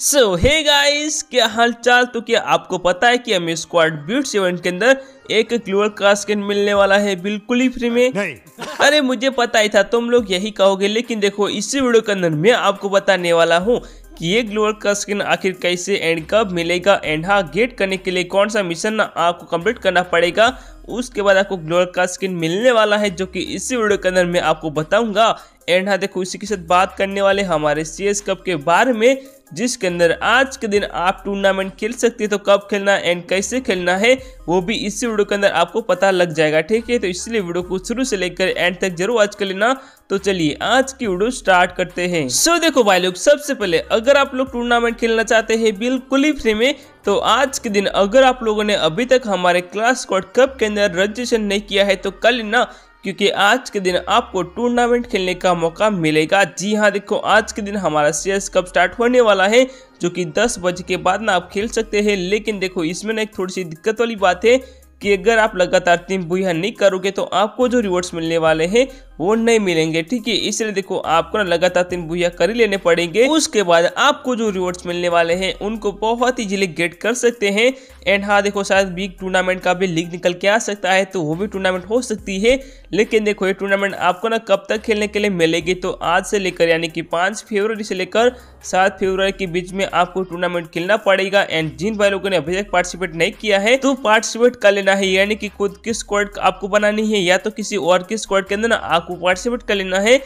सो hey guys क्या हाल चाल तो क्या आपको पता है कि हमें स्क्वाड ब्यूट इवेंट के अंदर एक ग्लोअर का स्किन मिलने वाला है बिल्कुल ही फ्री में अरे मुझे पता ही था तुम लोग यही कहोगे लेकिन देखो इसी वीडियो के अंदर मैं आपको बताने वाला हूँ कि ये ग्लोअर का स्किन आखिर कैसे एंड कब मिलेगा एंड हाँ गेट करने के लिए कौन सा मिशन आपको कंप्लीट करना पड़ेगा उसके बाद आपको ग्लोर का स्किन मिलने वाला है जो कि इसी वीडियो के अंदर मैं आपको बताऊंगा एंड हाँ देखो इसी के साथ बात करने वाले हमारे सी एस कप के बारे में जिसके अंदर आज के दिन आप टूर्नामेंट खेल सकते हैं तो कब खेलना एंड कैसे खेलना है वो भी इसी वीडियो के अंदर आपको पता लग जाएगा ठीक है तो इसलिए वीडियो को शुरू से लेकर एंड तक जरूर आज कर लेना तो चलिए आज की वीडियो स्टार्ट करते हैं सो देखो भाई लोग सबसे पहले अगर आप लोग टूर्नामेंट खेलना चाहते हैं बिल्कुल ही फ्री में तो आज के दिन अगर आप लोगों ने अभी तक हमारे क्लास स्कॉट कप के अंदर रजिस्ट्रेशन नहीं किया है तो कल ना क्योंकि आज के दिन आपको टूर्नामेंट खेलने का मौका मिलेगा जी हाँ देखो आज के दिन हमारा सीएस कप स्टार्ट होने वाला है जो कि 10 बजे के बाद ना आप खेल सकते हैं लेकिन देखो इसमें ना एक थोड़ी सी दिक्कत वाली बात है कि अगर आप लगातार तीन बुहिया नहीं करोगे तो आपको जो रिवॉर्ड्स मिलने वाले हैं वो नहीं मिलेंगे ठीक है इसलिए देखो आपको ना लगातार तीन भूया कर ही लेने पड़ेंगे उसके बाद आपको जो रिवॉर्ड्स मिलने वाले हैं उनको बहुत इजीली गेट कर सकते हैं एंड हाँ देखो शायद बिग टूर्नामेंट का भी लीग निकल के आ सकता है तो वो भी टूर्नामेंट हो सकती है लेकिन देखो ये टूर्नामेंट आपको ना कब तक खेलने के लिए मिलेगी तो आज से लेकर यानी कि पाँच फरवरी से लेकर सात फरवरी के बीच में आपको टूर्नामेंट खेलना पड़ेगा एंड जिन भाई लोगों ने अभी तक पार्टिसिपेट नहीं किया है तो पार्टिसिपेट कर लेना है यानी कि खुद किस स्क्वाड आपको बनानी है या तो किसी और किस स्क्वाड के अंदर ना आपको पार्टिसिपेट कर लेना है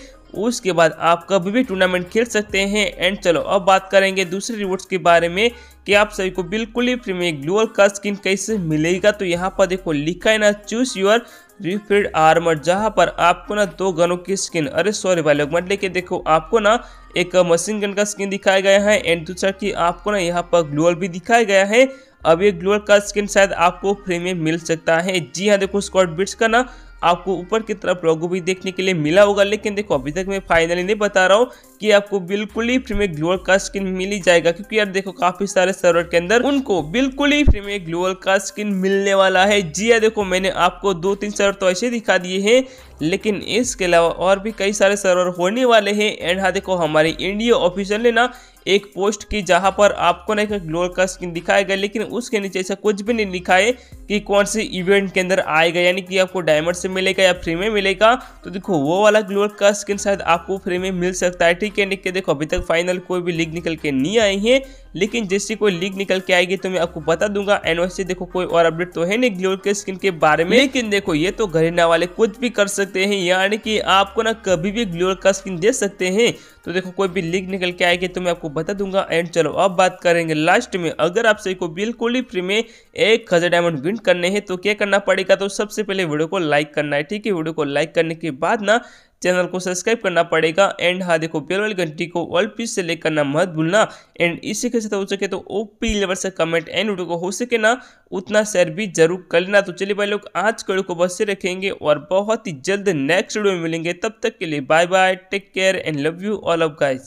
उसके बाद आप कभी भी टूर्नामेंट खेल सकते हैं एंड चलो अब बात करेंगे दूसरे रिवॉर्ड्स के बारे में कि आप सभी को बिल्कुल ही फ्री में ग्लोअल का स्किन कैसे मिलेगा तो यहाँ पर देखो लिखा है ना चूज योर रिफिल्ड आर्मर जहाँ पर आपको ना दो गनों की स्किन अरे सॉरी भाई लोग मत लेके देखो आपको ना एक मशीन गन का स्किन दिखाया गया है एंड दूसरा कि आपको ना यहाँ पर ग्लोअल भी दिखाया गया है अब ये ग्लोअल का स्किन शायद आपको फ्री में मिल सकता है जी हाँ देखो स्कॉट बिट्स का ना आपको ऊपर की तरफ लोगो भी देखने के लिए मिला होगा लेकिन देखो अभी तक मैं फाइनली नहीं बता रहा हूँ कि आपको बिल्कुल ही फ्री में ग्लोअल का स्किन मिल ही जाएगा क्योंकि यार देखो काफी सारे सर्वर के अंदर उनको बिल्कुल ही फ्री में ग्लोअल का स्किन मिलने वाला है जी हाँ देखो मैंने आपको दो तीन सर्वर तो ऐसे दिखा दिए हैं लेकिन इसके अलावा और भी कई सारे सर्वर होने वाले हैं एंड हाँ देखो हमारे इंडिया ऑफिशियल ने ना एक पोस्ट की जहां पर आपको ना एक ग्लोर का स्किन दिखाया गया लेकिन उसके नीचे ऐसा कुछ भी नहीं लिखा है कि कौन से इवेंट के अंदर आएगा यानी कि आपको डायमंड से मिलेगा या फ्री में मिलेगा तो देखो वो वाला ग्लोर का स्किन शायद आपको फ्री में मिल सकता है ठीक है निक के देखो अभी तक फाइनल कोई भी लीक निकल के नहीं आई है लेकिन जैसे कोई लीक निकल के आएगी तो मैं आपको बता दूंगा एनओसी देखो कोई और अपडेट तो है नहीं ग्लोर के स्किन के बारे में लेकिन देखो ये तो घरेना वाले कुछ भी कर सकते हैं यानी कि आपको ना कभी भी ग्लोर का स्किन दे सकते हैं तो देखो कोई भी लीक निकल के आएगी तो मैं आपको बता दूंगा एंड चलो अब बात करेंगे लास्ट में अगर आप सभी को बिल्कुल ही फ्री में एक हज़ार डायमंड विन करने हैं तो क्या करना पड़ेगा तो सबसे पहले वीडियो को लाइक करना है ठीक है वीडियो को लाइक करने के बाद ना चैनल को सब्सक्राइब करना पड़ेगा एंड हाँ देखो बेल वाली घंटी को ऑल पीस सेलेक्ट करना मत भूलना एंड इसी के साथ हो सके तो ओपी लेवल से कमेंट एंड वीडियो को हो सके ना उतना शेयर भी जरूर कर लेना तो चलिए भाई लोग आज कड़ों को बस से रखेंगे और बहुत ही जल्द नेक्स्ट वीडियो में मिलेंगे तब तक के लिए bye bye take care and love you all of guys